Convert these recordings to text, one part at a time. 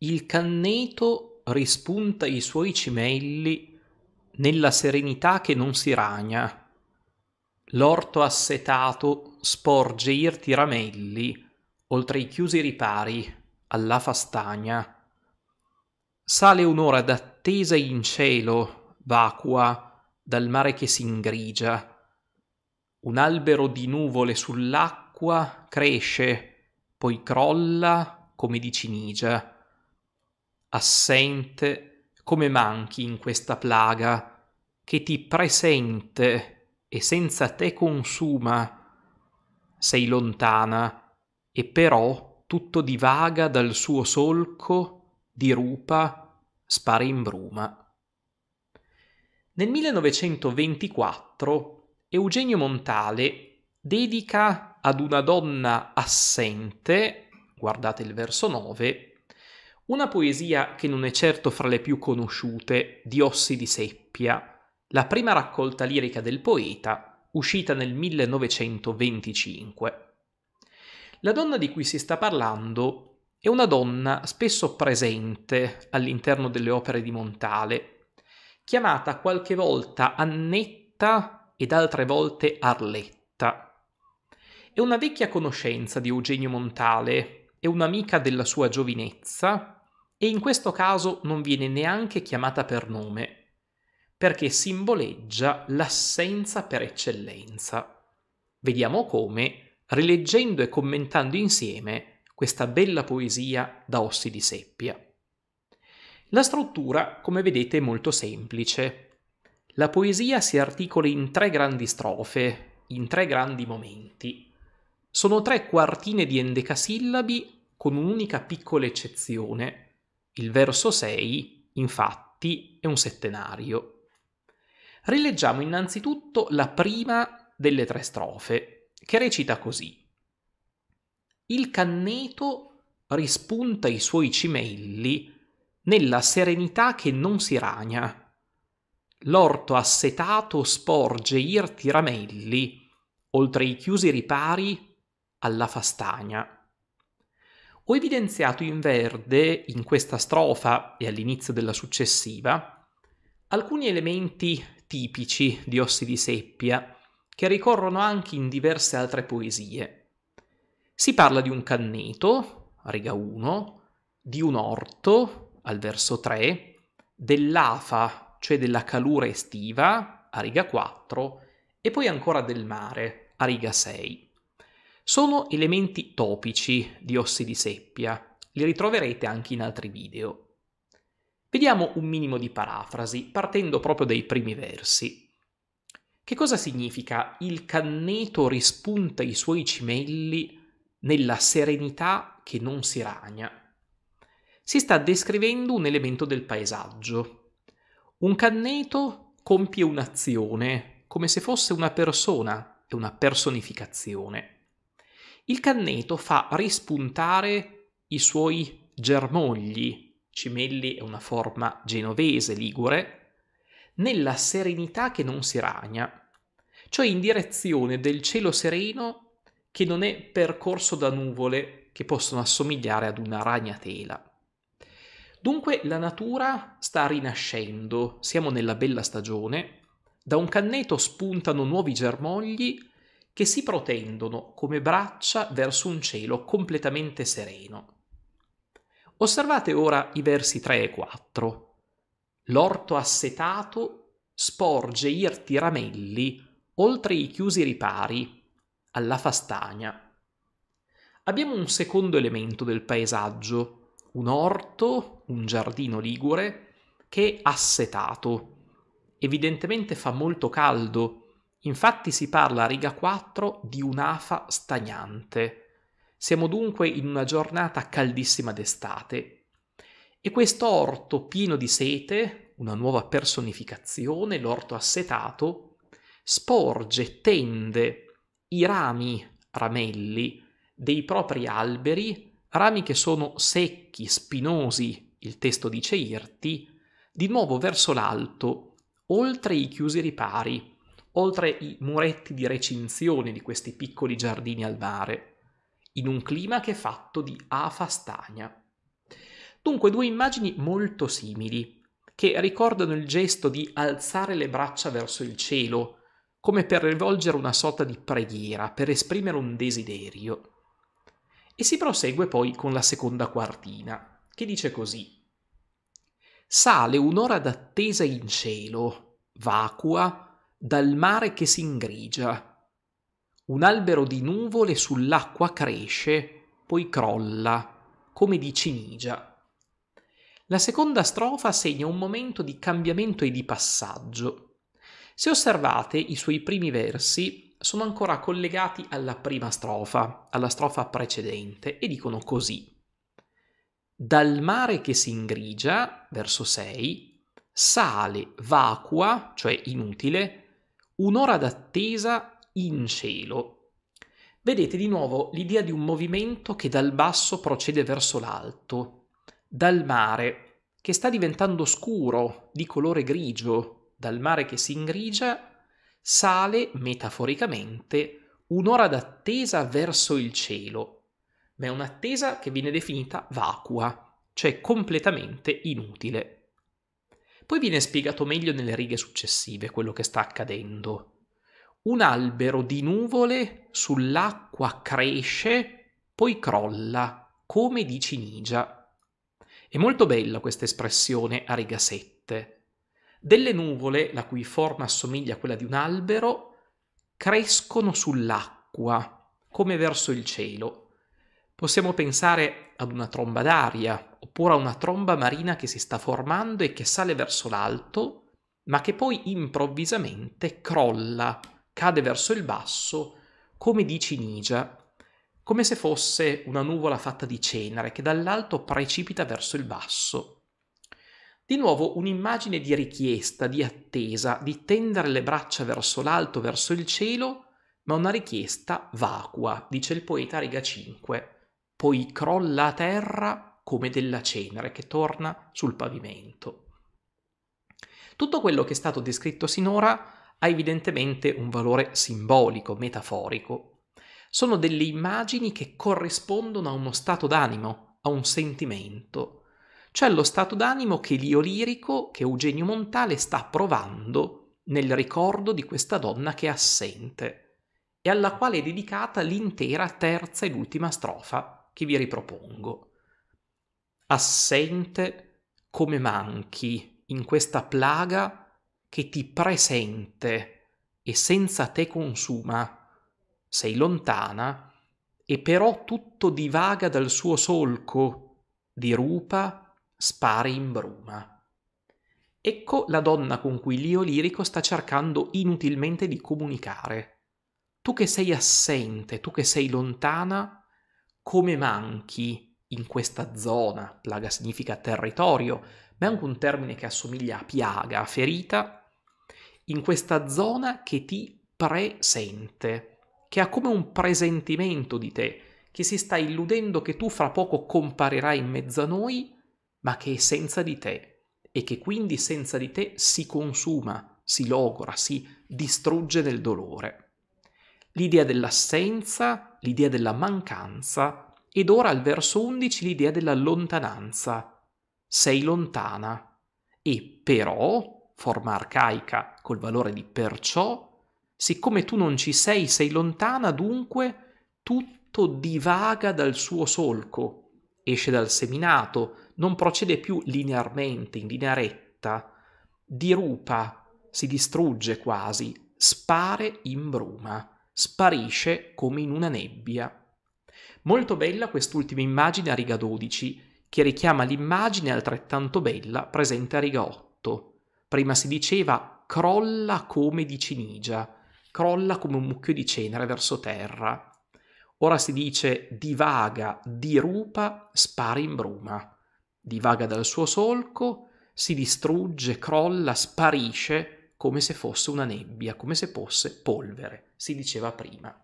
Il canneto rispunta i suoi cimelli nella serenità che non si ragna. L'orto assetato sporge irti ramelli oltre i chiusi ripari alla fastagna. Sale un'ora d'attesa in cielo, vacua, dal mare che s'ingrigia. Un albero di nuvole sull'acqua cresce, poi crolla come di cinigia assente, come manchi in questa plaga, che ti presente e senza te consuma. Sei lontana, e però tutto divaga dal suo solco, dirupa, spare in bruma. Nel 1924 Eugenio Montale dedica ad una donna assente, guardate il verso 9, una poesia che non è certo fra le più conosciute, di Ossi di Seppia, la prima raccolta lirica del poeta, uscita nel 1925. La donna di cui si sta parlando è una donna spesso presente all'interno delle opere di Montale, chiamata qualche volta Annetta ed altre volte Arletta. È una vecchia conoscenza di Eugenio Montale, è un'amica della sua giovinezza e in questo caso non viene neanche chiamata per nome, perché simboleggia l'assenza per eccellenza. Vediamo come, rileggendo e commentando insieme questa bella poesia da Ossi di Seppia. La struttura, come vedete, è molto semplice. La poesia si articola in tre grandi strofe, in tre grandi momenti. Sono tre quartine di endecasillabi con un'unica piccola eccezione, il verso 6, infatti, è un settenario. Rileggiamo innanzitutto la prima delle tre strofe, che recita così. Il canneto rispunta i suoi cimelli nella serenità che non si ragna. L'orto assetato sporge irti ramelli oltre i chiusi ripari, alla fastagna. Ho evidenziato in verde, in questa strofa e all'inizio della successiva, alcuni elementi tipici di Ossi di Seppia che ricorrono anche in diverse altre poesie. Si parla di un canneto, a riga 1, di un orto, al verso 3, dell'afa, cioè della calura estiva, a riga 4, e poi ancora del mare, a riga 6. Sono elementi topici di ossi di seppia, li ritroverete anche in altri video. Vediamo un minimo di parafrasi, partendo proprio dai primi versi. Che cosa significa il canneto rispunta i suoi cimelli nella serenità che non si ragna? Si sta descrivendo un elemento del paesaggio. Un canneto compie un'azione, come se fosse una persona, è una personificazione il canneto fa rispuntare i suoi germogli, cimelli è una forma genovese ligure, nella serenità che non si ragna, cioè in direzione del cielo sereno che non è percorso da nuvole che possono assomigliare ad una ragnatela. Dunque la natura sta rinascendo, siamo nella bella stagione, da un canneto spuntano nuovi germogli che si protendono come braccia verso un cielo completamente sereno. Osservate ora i versi 3 e 4. L'orto assetato sporge irti ramelli oltre i chiusi ripari, alla fastagna. Abbiamo un secondo elemento del paesaggio, un orto, un giardino ligure, che è assetato. Evidentemente fa molto caldo, Infatti si parla a riga 4 di un'afa stagnante. Siamo dunque in una giornata caldissima d'estate e questo orto pieno di sete, una nuova personificazione, l'orto assetato, sporge, tende i rami, ramelli, dei propri alberi, rami che sono secchi, spinosi, il testo dice irti, di nuovo verso l'alto, oltre i chiusi ripari oltre i muretti di recinzione di questi piccoli giardini al mare, in un clima che è fatto di afastagna. Dunque due immagini molto simili, che ricordano il gesto di alzare le braccia verso il cielo, come per rivolgere una sorta di preghiera, per esprimere un desiderio. E si prosegue poi con la seconda quartina, che dice così. Sale un'ora d'attesa in cielo, vacua, dal mare che si ingrigia. Un albero di nuvole sull'acqua cresce, poi crolla, come di cinigia. La seconda strofa segna un momento di cambiamento e di passaggio. Se osservate, i suoi primi versi sono ancora collegati alla prima strofa, alla strofa precedente, e dicono così. Dal mare che si ingrigia, verso 6, sale vacua, cioè inutile, Un'ora d'attesa in mm. cielo. Vedete di nuovo l'idea di un movimento che dal basso procede verso l'alto, dal mare che sta diventando scuro, di colore grigio, dal mare che si ingrigia, sale metaforicamente un'ora d'attesa verso il cielo, ma è un'attesa che viene definita vacua, cioè completamente inutile. Poi viene spiegato meglio nelle righe successive quello che sta accadendo. Un albero di nuvole sull'acqua cresce, poi crolla, come di cinigia. È molto bella questa espressione a riga 7. Delle nuvole, la cui forma assomiglia a quella di un albero, crescono sull'acqua, come verso il cielo. Possiamo pensare ad una tromba d'aria, oppure a una tromba marina che si sta formando e che sale verso l'alto, ma che poi improvvisamente crolla, cade verso il basso, come dici Ninja, come se fosse una nuvola fatta di cenere che dall'alto precipita verso il basso. Di nuovo un'immagine di richiesta, di attesa, di tendere le braccia verso l'alto, verso il cielo, ma una richiesta vacua, dice il poeta a riga 5. Poi crolla a terra come della cenere che torna sul pavimento. Tutto quello che è stato descritto sinora ha evidentemente un valore simbolico, metaforico. Sono delle immagini che corrispondono a uno stato d'animo, a un sentimento, cioè allo stato d'animo che l'io lirico, che Eugenio Montale sta provando nel ricordo di questa donna che è assente e alla quale è dedicata l'intera terza ed ultima strofa che vi ripropongo assente come manchi in questa plaga che ti presente e senza te consuma. Sei lontana e però tutto divaga dal suo solco, dirupa, spari in bruma. Ecco la donna con cui l'io lirico sta cercando inutilmente di comunicare. Tu che sei assente, tu che sei lontana, come manchi in questa zona, plaga significa territorio, ma è anche un termine che assomiglia a piaga, a ferita, in questa zona che ti presente, che ha come un presentimento di te, che si sta illudendo che tu fra poco comparirai in mezzo a noi, ma che è senza di te e che quindi senza di te si consuma, si logora, si distrugge nel dolore. L'idea dell'assenza, l'idea della mancanza, ed ora al verso 11 l'idea della lontananza. Sei lontana. E però, forma arcaica col valore di perciò, siccome tu non ci sei, sei lontana, dunque tutto divaga dal suo solco, esce dal seminato, non procede più linearmente, in linea retta, dirupa, si distrugge quasi, spare in bruma, sparisce come in una nebbia. Molto bella quest'ultima immagine a riga 12, che richiama l'immagine altrettanto bella presente a riga 8. Prima si diceva crolla come di cinigia, crolla come un mucchio di cenere verso terra. Ora si dice divaga, dirupa, spara in bruma. Divaga dal suo solco, si distrugge, crolla, sparisce come se fosse una nebbia, come se fosse polvere, si diceva prima.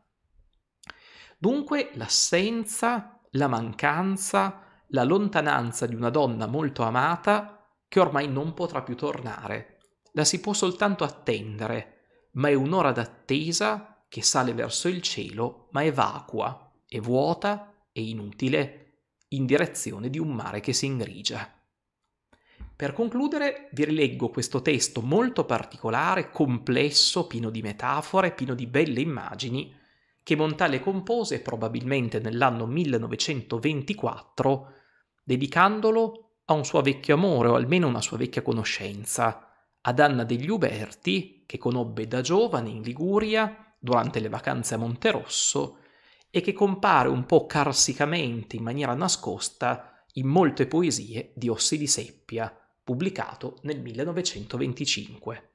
Dunque l'assenza, la mancanza, la lontananza di una donna molto amata che ormai non potrà più tornare. La si può soltanto attendere, ma è un'ora d'attesa che sale verso il cielo, ma è vacua, è vuota e inutile, in direzione di un mare che si ingrigia. Per concludere vi rileggo questo testo molto particolare, complesso, pieno di metafore, pieno di belle immagini, che Montale compose probabilmente nell'anno 1924, dedicandolo a un suo vecchio amore o almeno una sua vecchia conoscenza, ad Anna degli Uberti, che conobbe da giovane in Liguria durante le vacanze a Monterosso e che compare un po' carsicamente in maniera nascosta in molte poesie di Ossi di Seppia, pubblicato nel 1925.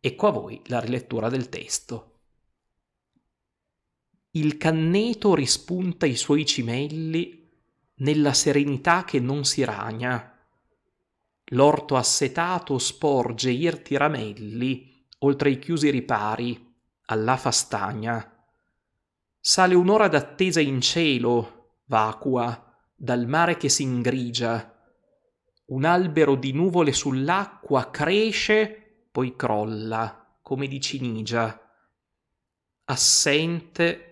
Ecco a voi la rilettura del testo il canneto rispunta i suoi cimelli nella serenità che non si ragna. L'orto assetato sporge irti ramelli oltre i chiusi ripari, alla fastagna. Sale un'ora d'attesa in cielo, vacua, dal mare che s'ingrigia. Un albero di nuvole sull'acqua cresce, poi crolla, come di cinigia. Assente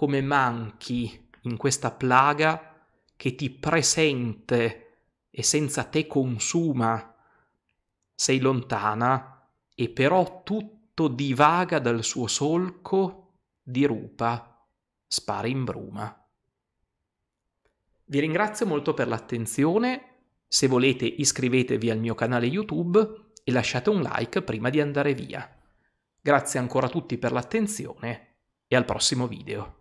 come manchi in questa plaga che ti presente e senza te consuma. Sei lontana e però tutto divaga dal suo solco, dirupa, spara in bruma. Vi ringrazio molto per l'attenzione. Se volete iscrivetevi al mio canale YouTube e lasciate un like prima di andare via. Grazie ancora a tutti per l'attenzione e al prossimo video.